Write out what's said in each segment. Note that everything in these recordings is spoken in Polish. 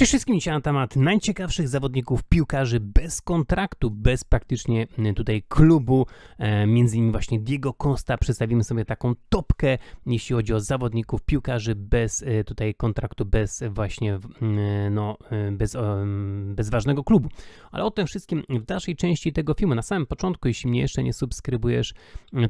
Cześć wszystkim, dzisiaj na temat najciekawszych zawodników piłkarzy bez kontraktu, bez praktycznie y, tutaj klubu, e, między innymi właśnie Diego Costa, przedstawimy sobie taką topkę, jeśli chodzi o zawodników piłkarzy bez y, tutaj kontraktu, bez właśnie, y, no, bez, bez ważnego klubu. Ale o tym wszystkim w dalszej części tego filmu, na samym początku, jeśli mnie jeszcze nie subskrybujesz,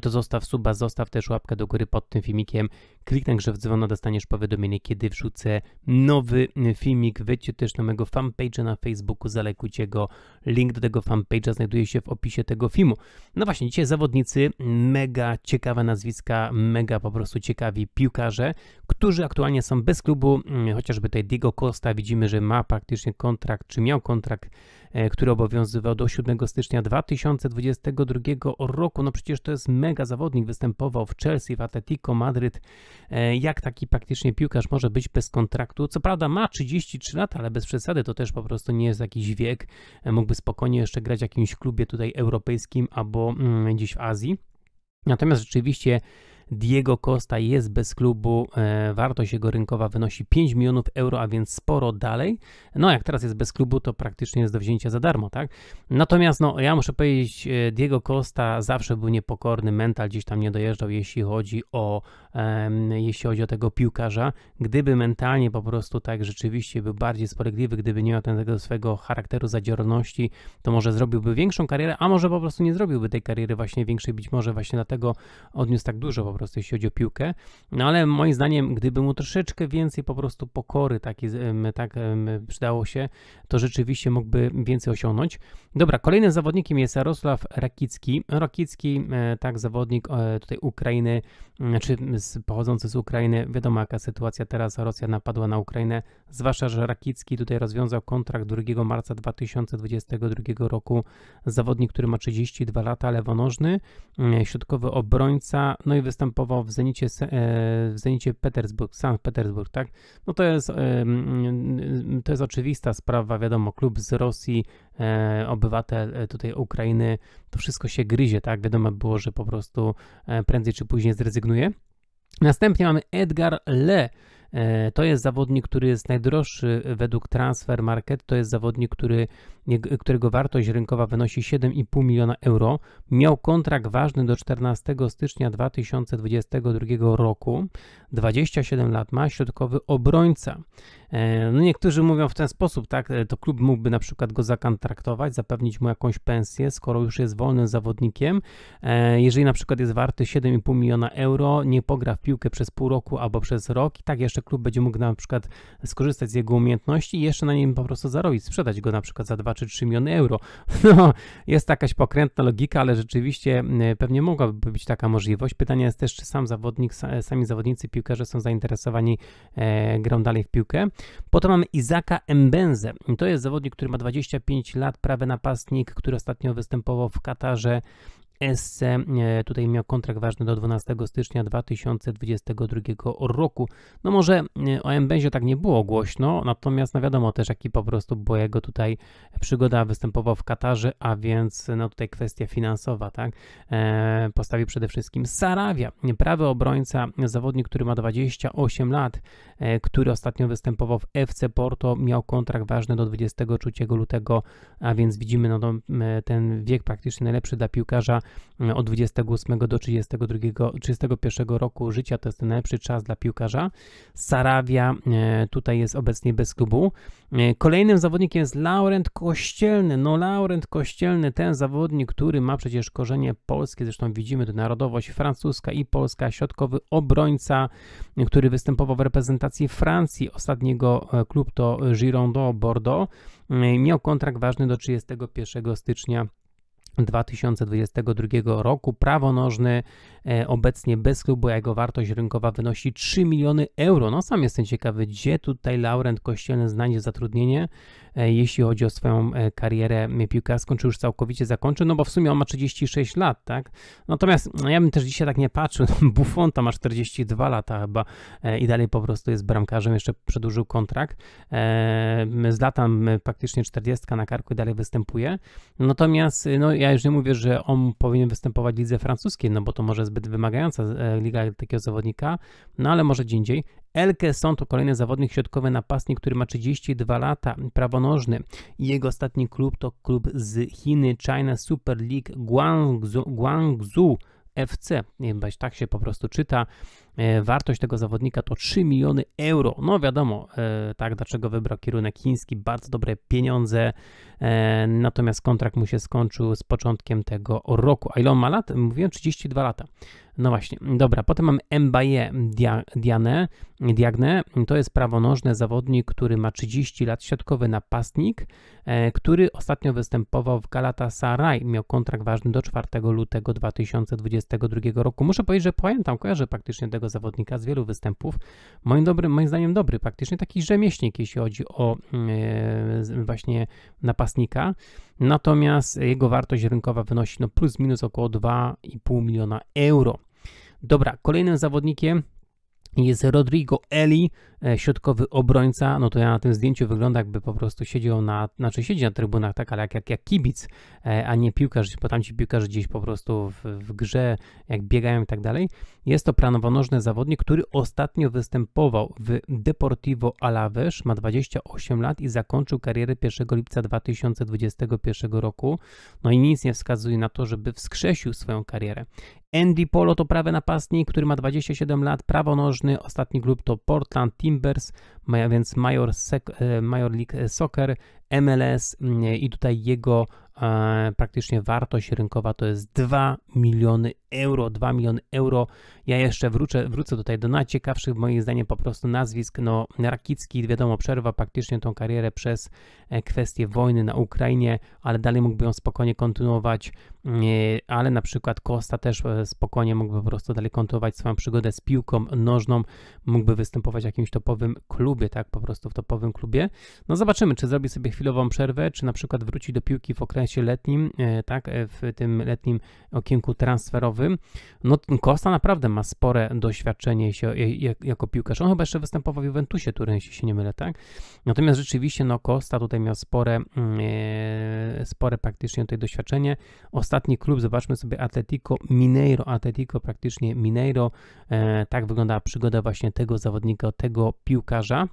to zostaw suba, zostaw też łapkę do góry pod tym filmikiem, kliknij że w dzwona, dostaniesz powiadomienie, kiedy wrzucę nowy filmik, wy Wpadajcie też na mojego fanpage'a na Facebooku, zalekujcie go. Link do tego fanpage'a znajduje się w opisie tego filmu. No właśnie, dzisiaj zawodnicy, mega ciekawe nazwiska, mega po prostu ciekawi piłkarze, którzy aktualnie są bez klubu, mm, chociażby tutaj Diego Costa, widzimy, że ma praktycznie kontrakt, czy miał kontrakt, e, który obowiązywał do 7 stycznia 2022 roku. No przecież to jest mega zawodnik, występował w Chelsea, w Atletico Madryt. E, jak taki praktycznie piłkarz może być bez kontraktu? Co prawda ma 33 lata, lat, ale bez przesady to też po prostu nie jest jakiś wiek. Mógłby spokojnie jeszcze grać w jakimś klubie tutaj europejskim albo mm, gdzieś w Azji. Natomiast rzeczywiście Diego Costa jest bez klubu, e, wartość jego rynkowa wynosi 5 milionów euro, a więc sporo dalej. No jak teraz jest bez klubu, to praktycznie jest do wzięcia za darmo, tak? Natomiast no, ja muszę powiedzieć, e, Diego Costa zawsze był niepokorny, mental gdzieś tam nie dojeżdżał, jeśli chodzi o, jeśli chodzi o tego piłkarza. Gdyby mentalnie po prostu tak rzeczywiście był bardziej spolegliwy, gdyby nie miał tego swojego charakteru zadziorności, to może zrobiłby większą karierę, a może po prostu nie zrobiłby tej kariery właśnie większej, być może właśnie dlatego odniósł tak dużo po prostu prostu, jeśli chodzi o piłkę. No ale moim zdaniem, gdyby mu troszeczkę więcej po prostu pokory taki, tak przydało się, to rzeczywiście mógłby więcej osiągnąć. Dobra, kolejnym zawodnikiem jest Jarosław Rakicki. Rakicki, e, tak, zawodnik e, tutaj Ukrainy, e, czy pochodzący z Ukrainy. Wiadomo, jaka sytuacja teraz, Rosja napadła na Ukrainę, zwłaszcza, że Rakicki tutaj rozwiązał kontrakt 2 marca 2022 roku. Zawodnik, który ma 32 lata, lewonożny, środkowy obrońca, no i występuje występował w Zenicie, e, w Zenicie Petersburg, Sankt Petersburg, tak? No to jest, to jest oczywista sprawa, wiadomo, klub z Rosji, e, obywatel e, tutaj Ukrainy, to wszystko się gryzie, tak? Wiadomo było, że po prostu prędzej czy później zrezygnuje. Następnie mamy Edgar Le, E, to jest zawodnik, który jest najdroższy według Transfer Market. To jest zawodnik, który, którego wartość rynkowa wynosi 7,5 miliona euro. Miał kontrakt ważny do 14 stycznia 2022 roku. 27 lat ma, środkowy obrońca. E, no niektórzy mówią w ten sposób, tak, e, to klub mógłby na przykład go zakontraktować, zapewnić mu jakąś pensję, skoro już jest wolnym zawodnikiem. Jeżeli na przykład jest warty 7,5 miliona euro, nie pogra w piłkę przez pół roku albo przez rok i tak jeszcze że klub będzie mógł na przykład skorzystać z jego umiejętności i jeszcze na nim po prostu zarobić, sprzedać go na przykład za 2 czy 3 miliony euro. No, jest jakaś pokrętna logika, ale rzeczywiście pewnie mogłaby być taka możliwość. Pytanie jest też, czy sam zawodnik, sami zawodnicy piłkarze są zainteresowani e, grą dalej w piłkę. Potem mamy Izaka Mbenze. To jest zawodnik, który ma 25 lat, prawy napastnik, który ostatnio występował w Katarze SC e, tutaj miał kontrakt ważny do 12 stycznia 2022 roku. No może e, o Embenzie tak nie było głośno, natomiast no wiadomo też jaki po prostu bo jego tutaj przygoda, występował w Katarze, a więc no tutaj kwestia finansowa, tak? E, postawił przede wszystkim Sarawia, prawy obrońca, zawodnik, który ma 28 lat, który ostatnio występował w FC Porto, miał kontrakt ważny do 23 lutego, a więc widzimy no, no ten wiek praktycznie najlepszy dla piłkarza E, od 28 do 32, 31 roku życia, to jest ten najlepszy czas dla piłkarza. Saravia e, tutaj jest obecnie bez klubu. E, kolejnym zawodnikiem jest Laurent Kościelny. No Laurent Kościelny, ten zawodnik, który ma przecież korzenie polskie, zresztą widzimy tu narodowość francuska i polska, środkowy obrońca, który występował w reprezentacji Francji. Ostatniego klub to Girondin Bordeaux. Miał kontrakt ważny do 31 stycznia 2022 roku. Prawonożny e, obecnie bez klubu, a jego wartość rynkowa wynosi 3 miliony euro. No sam jestem ciekawy, gdzie tutaj Laurent Kościelny znajdzie zatrudnienie, e, jeśli chodzi o swoją e, karierę piłkarską, czy już całkowicie zakończy, no bo w sumie on ma 36 lat, tak? Natomiast no, ja bym też dzisiaj tak nie patrzył, no, Buffon tam ma 42 lata chyba i dalej po prostu jest bramkarzem, jeszcze przedłużył kontrakt. Z latam praktycznie 40 na karku i dalej występuje. Natomiast no ja już nie mówię, że on powinien występować w lidze francuskiej, no bo to może zbyt wymagająca e, liga takiego zawodnika, no ale może gdzie indziej. Elke są to kolejny zawodnik środkowy napastnik, który ma 32 lata, prawonożny. Jego ostatni klub to klub z Chiny, China Super League Guangzhou, Guangzhou FC. Chyba tak się po prostu czyta. E, wartość tego zawodnika to 3 miliony euro. No wiadomo, e, tak, dlaczego wybrał kierunek chiński, bardzo dobre pieniądze. E, natomiast kontrakt mu się skończył z początkiem tego roku. A ile on ma lat? Mówiłem 32 lata. No właśnie, dobra, potem mamy Mbaye Diane, Diagne, to jest prawonożny zawodnik, który ma 30 lat, środkowy napastnik, e, który ostatnio występował w Galatasaray, miał kontrakt ważny do 4 lutego 2022 roku. Muszę powiedzieć, że pamiętam, kojarzę praktycznie tego zawodnika z wielu występów. Moim, dobrym, moim zdaniem dobry, praktycznie taki rzemieślnik, jeśli chodzi o mm, e, właśnie napastnika napastnika, natomiast jego wartość rynkowa wynosi no plus minus około 2,5 miliona euro. Dobra, kolejnym zawodnikiem jest Rodrigo Eli, E, środkowy obrońca, no to ja na tym zdjęciu wygląda jakby po prostu siedział na, znaczy siedzi na trybunach, tak, ale jak, jak, jak kibic, e, a nie piłkarz, bo tamci piłkarze gdzieś po prostu w, w grze, jak biegają i tak dalej. Jest to pranowonożny zawodnik, który ostatnio występował w Deportivo Alavés, ma 28 lat i zakończył karierę 1 lipca 2021 roku. No i nic nie wskazuje na to, żeby wskrzesił swoją karierę. Andy Polo to prawy napastnik, który ma 27 lat, prawonożny, ostatni klub to Portland Team Timbers, więc Major, Sec, e, Major League e, Soccer MLS mm, i tutaj jego e, praktycznie wartość rynkowa to jest 2 miliony euro, 2 miliony euro. Ja jeszcze wrócę, wrócę tutaj do najciekawszych moim zdaniem po prostu nazwisk, no Rakicki wiadomo przerwa praktycznie tą karierę przez e, kwestię wojny na Ukrainie, ale dalej mógłby ją spokojnie kontynuować, mm, e, ale na przykład Costa też spokojnie mógłby po prostu dalej kontynuować swoją przygodę z piłką nożną, mógłby występować w jakimś topowym klubie, tak, po prostu w topowym klubie. No zobaczymy, czy zrobi sobie chwilę chwilową przerwę, czy na przykład wróci do piłki w okresie letnim, e, tak, e, w tym letnim okienku transferowym. No Costa naprawdę ma spore doświadczenie się jako piłkarz. On chyba jeszcze występował w Juventusie Turyn, jeśli się nie mylę, tak? Natomiast rzeczywiście, no Costa tutaj miał spore, mm, e, spore praktycznie tutaj doświadczenie. Ostatni klub, zobaczmy sobie Atletico Mineiro, Atletico praktycznie Mineiro. Tak wyglądała przygoda właśnie tego zawodnika, tego piłkarza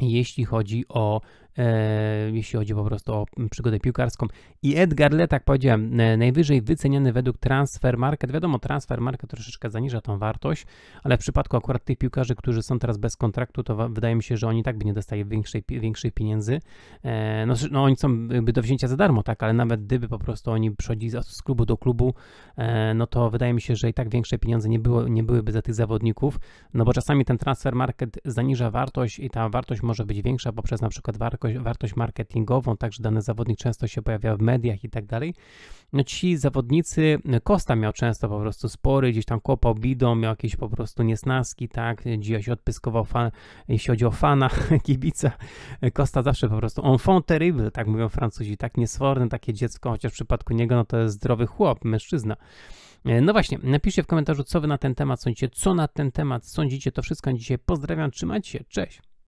jeśli chodzi o E, jeśli chodzi po prostu o przygodę piłkarską. I Edgar Le, tak powiedziałem, e, najwyżej wyceniany według Transfer Market. Wiadomo, Transfer Market troszeczkę zaniża tą wartość, ale w przypadku akurat tych piłkarzy, którzy są teraz bez kontraktu, to wydaje mi się, że oni tak by nie dostali większej, większej pieniędzy. E, no, no oni są by do wzięcia za darmo, tak, ale nawet gdyby po prostu oni przychodzili z klubu do klubu, no to wydaje mi się, że i tak większe pieniądze nie, było, nie byłyby za tych zawodników, no bo czasami ten Transfer Market zaniża wartość i ta wartość może być większa poprzez na przykład wartość wartość, marketingową, także dany zawodnik często się pojawia w mediach i tak dalej. No ci zawodnicy, Kosta miał często po prostu spory, gdzieś tam kopał bidą, miał jakieś po prostu niesnaski, tak, gdzieś odpyskował fan, jeśli chodzi o fana, kibica. Kosta zawsze po prostu enfant terrible, tak mówią Francuzi, tak niesforne takie dziecko, chociaż w przypadku niego no to jest zdrowy chłop, mężczyzna. No właśnie, napiszcie w komentarzu, co wy na ten temat sądzicie, co na ten temat sądzicie, to wszystko na dzisiaj. Pozdrawiam, trzymajcie się, cześć!